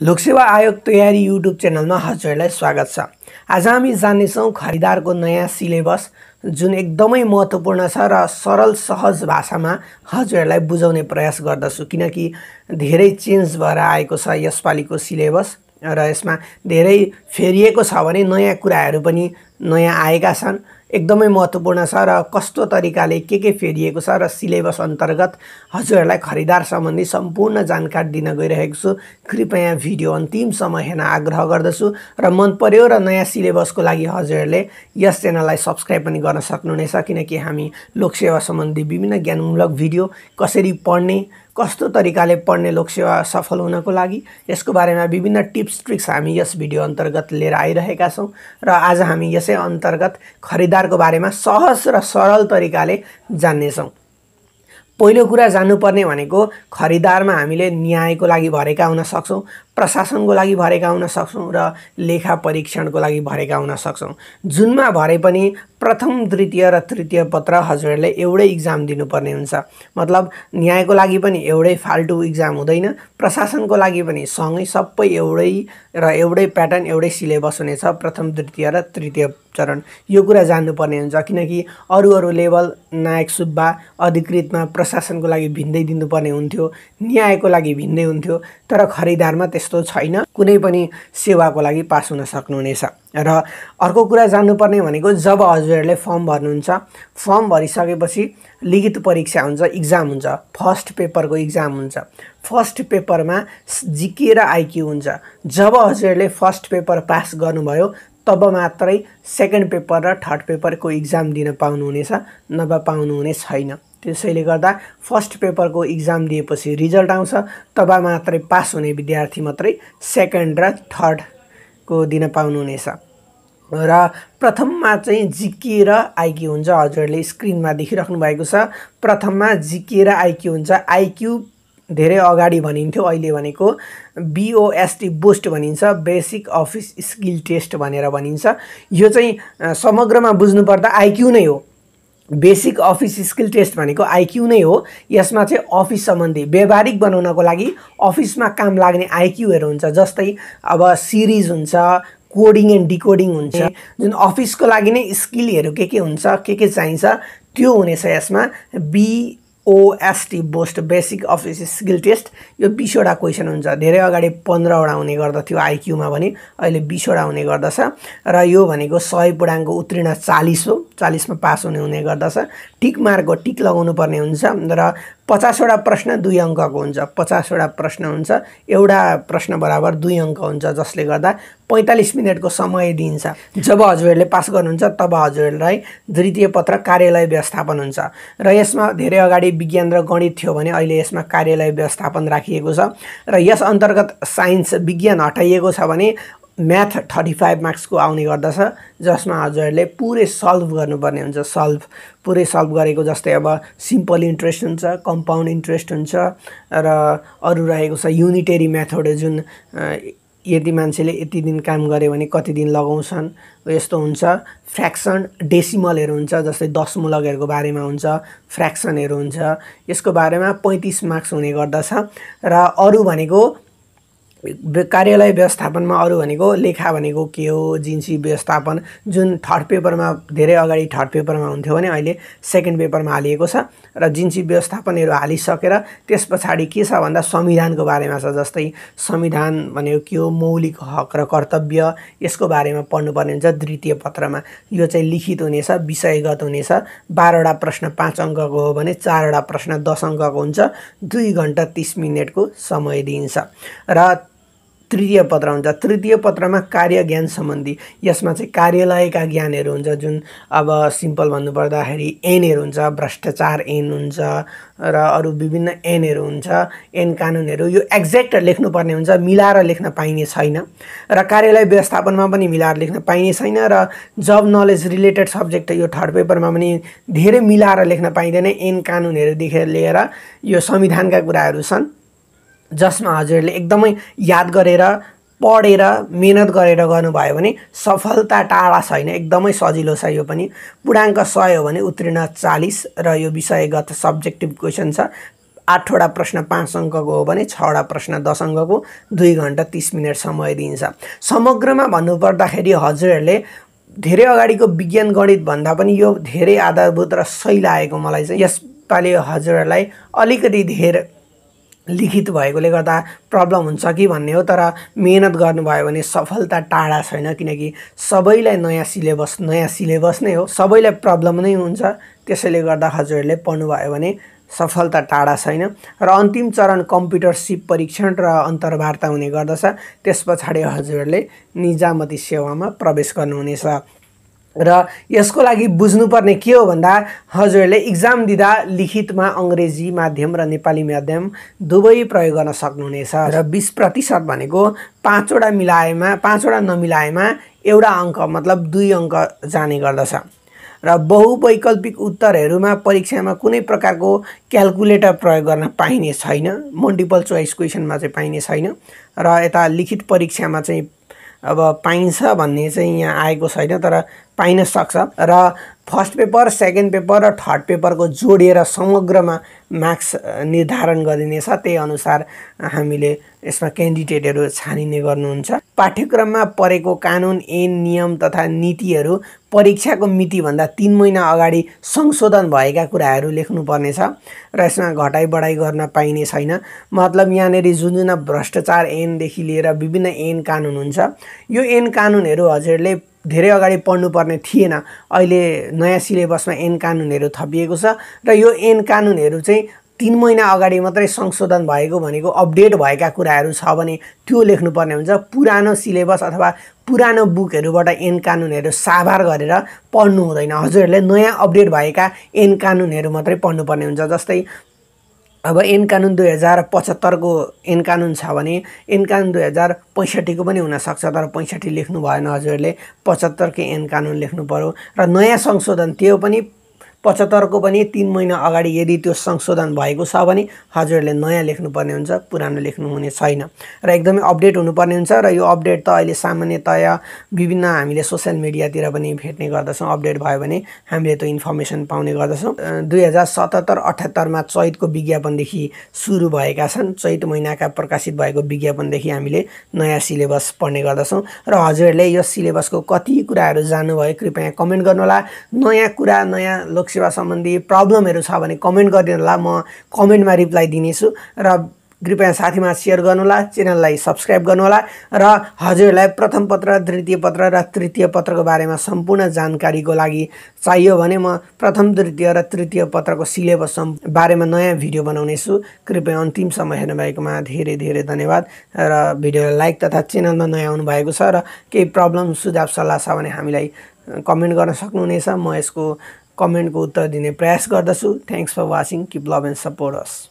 लोकसेवा आयोग तयारी युट्युब च्यानलमा हजुरहरूलाई स्वागत छ आज हामी जान्नेछौँ खरिदारको नयाँ सिलेबस जुन एकदमै महत्त्वपूर्ण छ र सरल सहज भाषामा हजुरहरूलाई बुझाउने प्रयास गर्दछु किनकि धेरै चेन्ज भएर आएको छ यसपालिको सिलेबस र यसमा धेरै फेरिएको छ भने नयाँ कुराहरू पनि नयाँ आएका छन् एकदमै महत्त्वपूर्ण छ र कस्तो तरिकाले के के फेरिएको छ र सिलेबस अन्तर्गत हजुरहरूलाई खरिदार सम्बन्धी सम्पूर्ण जानकारी दिन गइरहेको छु कृपया भिडियो अन्तिमसम्म हेर्न आग्रह गर्दछु र मन पर्यो र नयाँ सिलेबसको लागि हजुरहरूले यस च्यानललाई सब्सक्राइब पनि गर्न सक्नुहुनेछ किनकि हामी लोकसेवा सम्बन्धी विभिन्न ज्ञानमूलक भिडियो कसरी पढ्ने कस्तो तरिकाले पढ्ने लोकसेवा सफल हुनको लागि यसको बारेमा विभिन्न टिप्स ट्रिक्स हामी यस भिडियो अन्तर्गत लिएर आइरहेका छौँ र आज हामी यसै अन्तर्गत खरिदारको बारेमा सहज र सरल तरिकाले जान्नेछौँ पहिलो कुरा जान्नुपर्ने भनेको खरिदारमा हामीले न्यायको लागि भरेका हुन सक्छौँ प्रशासनको लागि भरेका हुन सक्छौँ र लेखा परीक्षणको लागि भरेका हुन सक्छौँ जुनमा भरे पनि प्रथम द्वितीय र तृतीय पत्र हजुरहरूले एउटै इक्जाम दिनुपर्ने हुन्छ मतलब न्यायको लागि पनि एउटै फाल्टु इक्जाम हुँदैन प्रशासनको लागि पनि सँगै सबै एउटै र एउटै प्याटर्न एउटै सिलेबस हुनेछ प्रथम द्वितीय र तृतीय चरण यो कुरा जान्नुपर्ने हुन्छ किनकि अरू अरू लेभल नायक सुब्बा अधिकृतमा प्रशासनको लागि भिन्दै दिनुपर्ने हुन्थ्यो न्यायको लागि भिन्दै हुन्थ्यो तर खरिदारमा त्यस्तो छैन कुनै पनि सेवाको लागि पास हुन सक्नुहुनेछ र अर्को कुरा जान्नुपर्ने भनेको जब हजुरहरूले फर्म भर्नुहुन्छ फर्म भरिसकेपछि लिखित परीक्षा हुन्छ इक्जाम हुन्छ फर्स्ट पेपरको इक्जाम हुन्छ फर्स्ट पेपरमा जिके र आइक्यू हुन्छ जब हजुरहरूले फर्स्ट पेपर पास गर्नुभयो तब मात्रै सेकेन्ड पेपर र थर्ड पेपरको इक्जाम दिन पाउनुहुनेछ नभए पाउनुहुने छैन त्यसैले गर्दा फर्स्ट पेपरको इक्जाम दिएपछि रिजल्ट आउँछ तब मात्रै पास हुने विद्यार्थी मात्रै सेकेन्ड र थर्डको दिन पाउनुहुनेछ र प्रथममा चाहिँ जिके र आइक्यू हुन्छ हजुरहरूले स्क्रिनमा देखिराख्नु भएको छ प्रथममा जिके र आइक्यू हुन्छ आइक्यू धेरै अगाडि भनिन्थ्यो अहिले भनेको बिओएसटी बुस्ट भनिन्छ बेसिक अफिस स्किल टेस्ट भनेर भनिन्छ यो चाहिँ समग्रमा बुझ्नुपर्दा आइक्यू नै हो बेसिक अफिस स्किल टेस्ट भनेको आइक्यू नै हो यसमा चाहिँ अफिस सम्बन्धी व्यावहारिक बनाउनको लागि अफिसमा काम लाग्ने आइक्यूहरू हुन्छ जस्तै अब सिरिज हुन्छ कोडिङ एन्ड डिकोडिङ हुन्छ जुन अफिसको लागि नै स्किलहरू के के हुन्छ के के चाहिन्छ त्यो हुनेछ यसमा B OST boost basic office skill test यो बिसवटा क्वेसन हुन्छ धेरै अगाडि पन्ध्रवटा हुने गर्दथ्यो आइक्यूमा भने अहिले बिसवटा हुने गर्दछ र यो भनेको सय बुढाङको उत्तीर्ण चालिस हो चालिसमा पास हुने हुने गर्दछ टिक मार्कको टिक लगाउनु पर्ने हुन्छ र पचासवटा प्रश्न दुई अङ्कको हुन्छ पचासवटा प्रश्न हुन्छ एउटा प्रश्न बराबर दुई अङ्क हुन्छ जसले गर्दा पैँतालिस मिनटको समय दिइन्छ जब हजुरहरूले पास गर्नुहुन्छ तब हजुरहरूलाई द्वितीय पत्र कार्यालय व्यवस्थापन हुन्छ र यसमा धेरै अगाडि विज्ञान र गणित थियो भने अहिले यसमा कार्यालय व्यवस्थापन राखिएको छ र यस अन्तर्गत साइन्स विज्ञान हटाइएको छ भने म्याथ थर्टी फाइभ मार्क्सको आउने गर्दछ जसमा हजुरहरूले पुरै सल्भ गर्नुपर्ने हुन्छ सल्भ पुरै सल्भ गरेको जस्तै अब सिम्पल इन्ट्रेस्ट हुन्छ कम्पाउन्ड इन्ट्रेस्ट हुन्छ र अरू रहेको छ युनिटेरी मेथड जुन यदि मान्छेले यति दिन काम गर्यो भने कति दिन लगाउँछन् यस्तो हुन्छ फ्र्याक्सन डेसिमलहरू हुन्छ जस्तै दशमलकहरूको बारेमा हुन्छ फ्र्याक्सनहरू हुन्छ यसको बारेमा पैँतिस मार्क्स हुने गर्दछ र अरू भनेको कार्यालय व्यवस्थापनमा अरू भनेको लेखा भनेको के हो जिन्सी व्यवस्थापन जुन थर्ड पेपरमा धेरै अगाडि थर्ड पेपरमा हुन्थ्यो भने अहिले सेकेन्ड पेपरमा हालिएको छ र जिन्सी व्यवस्थापनहरू हालिसकेर त्यस पछाडि के छ भन्दा संविधानको बारेमा छ जस्तै संविधान भनेको के हो मौलिक हक र कर्तव्य यसको बारेमा पढ्नुपर्ने हुन्छ द्वितीय पत्रमा यो चाहिँ लिखित हुनेछ विषयगत हुनेछ बाह्रवटा प्रश्न पाँच अङ्कको हो भने चारवटा प्रश्न दस अङ्कको हुन्छ दुई घन्टा तिस मिनटको समय दिइन्छ र तृतीय पत्र हुन्छ तृतीय पत्रमा कार्य ज्ञान सम्बन्धी यसमा चाहिँ कार्यालयका ज्ञानहरू हुन्छ जुन अब सिम्पल भन्नुपर्दाखेरि एनहरू हुन्छ भ्रष्टाचार एन हुन्छ र अरू विभिन्न एनहरू हुन्छ एन कानुनहरू यो एक्ज्याक्ट लेख्नुपर्ने हुन्छ मिलाएर लेख्न पाइने छैन र कार्यालय व्यवस्थापनमा पनि मिलाएर लेख्न पाइने छैन र जब नलेज रिलेटेड सब्जेक्ट यो थर्ड पेपरमा पनि धेरै मिलाएर लेख्न पाइँदैन एन कानुनहरूदेखि लिएर यो संविधानका कुराहरू छन् जसमा हजुरले एकदमै याद गरेर पढेर मिहिनेत गरेर गर्नुभयो भने सफलता टाढा छैन एकदमै सजिलो छ यो पनि पूर्णाङ्क सय हो भने उत्तीर्ण चालिस र यो विषयगत सब्जेक्टिभ क्वेसन छ आठवटा प्रश्न पाँच अङ्कको हो भने छवटा प्रश्न दस अङ्कको दुई घन्टा तिस मिनट समय दिइन्छ समग्रमा भन्नुपर्दाखेरि हजुरहरूले धेरै अगाडिको विज्ञान गणित भन्दा पनि यो धेरै आधारभूत र सही लागेको मलाई चाहिँ यसपालि हजुरहरूलाई अलिकति धेरै लिखित भएकोले गर्दा प्रब्लम हुन्छ कि भन्ने हो तर मेहनत गर्नुभयो भने सफलता टाढा छैन किनकि सबैलाई नयाँ सिलेबस नयाँ सिलेबस नै हो सबैलाई प्रब्लम नै हुन्छ त्यसैले गर्दा हजुरहरूले पढ्नुभयो भने सफलता टाढा छैन र अन्तिम चरण कम्प्युटर सिप परीक्षण र अन्तर्वार्ता हुने गर्दछ त्यस पछाडि हजुरहरूले निजामती सेवामा प्रवेश गर्नुहुनेछ र यसको लागि बुझ्नुपर्ने के हो भन्दा हजुरहरूले इक्जाम दिँदा लिखितमा अङ्ग्रेजी माध्यम र नेपाली माध्यम दुवै प्रयोग गर्न सक्नुहुनेछ र बिस प्रतिशत भनेको पाँचवटा मिलाएमा पाँचवटा नमिलाएमा एउटा अङ्क मतलब दुई अङ्क जाने गर्दछ र बहुवैकल्पिक उत्तरहरूमा परीक्षामा कुनै प्रकारको क्यालकुलेटर प्रयोग गर्न पाइने छैन मल्टिपल चोइस क्वेसनमा चाहिँ पाइने छैन र यता लिखित परीक्षामा चाहिँ अब पाइन्छ भन्ने चाहिँ यहाँ आएको छैन तर पाइन सक्छ र फर्स्ट पेपर सेकेन्ड पेपर र थर्ड पेपरको जोडिएर समग्रमा मार्क्स निर्धारण गरिनेछ त्यही अनुसार हामीले यसमा क्यान्डिडेटहरू छानिने गर्नुहुन्छ पाठ्यक्रममा परेको कानुन ऐन नियम तथा नीतिहरू परीक्षाको मितिभन्दा तिन महिना अगाडि संशोधन भएका कुराहरू लेख्नुपर्नेछ र यसमा घटाइ बढाइ गर्न पाइने छैन मतलब यहाँनिर जुन जुन भ्रष्टाचार ऐनदेखि लिएर विभिन्न ऐन कानुन हुन्छ यो ऐन कानुनहरू हजुरले धेरै अगाडि पढ्नुपर्ने थिएन अहिले नयाँ सिलेबसमा ऐन कानुनहरू थपिएको छ र यो ऐन कानुनहरू चाहिँ तिन महिना अगाडि मात्रै संशोधन भएको भनेको अपडेट भएका कुराहरू छ भने त्यो लेख्नुपर्ने हुन्छ पुरानो सिलेबस अथवा पुरानो बुकहरूबाट एन कानुनहरू साभार गरेर पढ्नु हुँदैन हजुरहरूले नयाँ अपडेट भएका एन कानुनहरू मात्रै पढ्नुपर्ने हुन्छ जस्तै अब एन कानुन दुई हजार पचहत्तरको एन कानुन छ भने एन कानुन दुई हजार पैँसठीको पनि हुनसक्छ तर पैँसठी लेख्नु भएन हजुरहरूले पचहत्तरको एन कानुन लेख्नु पऱ्यो र नयाँ संशोधन त्यो पनि पचहत्तरको पनि तिन महिना अगाडि यदि त्यो संशोधन भएको छ भने हजुरहरूले नयाँ लेख्नुपर्ने हुन्छ पुरानो लेख्नु हुने छैन र एकदमै अपडेट हुनुपर्ने हुन्छ र यो अपडेट त अहिले सामान्यतया विभिन्न हामीले सोसियल मिडियातिर पनि भेट्ने गर्दछौँ अपडेट भयो भने हामीले त्यो इन्फर्मेसन पाउने गर्दछौँ दुई हजार सतहत्तर अठहत्तरमा चैतको विज्ञापनदेखि सुरु भएका छन् चैत महिनाका प्रकाशित भएको विज्ञापनदेखि हामीले नयाँ सिलेबस पढ्ने गर्दछौँ र हजुरहरूले यो सिलेबसको कति कुराहरू जान्नुभयो कृपया कमेन्ट गर्नुहोला नयाँ कुरा नयाँ लोक सेवा सम्बन्धी प्रब्लमहरू छ भने कमेन्ट गरिदिनुहोला म कमेन्टमा रिप्लाई दिनेछु र कृपया साथीमा सेयर गर्नुहोला च्यानललाई सब्सक्राइब गर्नुहोला र हजुरहरूलाई प्रथम पत्र तृतीय पत्र र तृतीय पत्रको बारेमा सम्पूर्ण जानकारीको लागि चाहियो भने म प्रथम द्वितीय र तृतीय पत्रको सिलेबस बारेमा नयाँ भिडियो बनाउनेछु कृपया अन्तिमसम्म हेर्नुभएकोमा धेरै धेरै धन्यवाद र भिडियोलाई लाइक तथा च्यानलमा नयाँ आउनुभएको छ र केही प्रब्लम सुझाव सल्लाह छ भने हामीलाई कमेन्ट गर्न सक्नुहुनेछ म यसको कमेंट को उत्तर दिने प्रयास करदु thanks for watching keep love and support us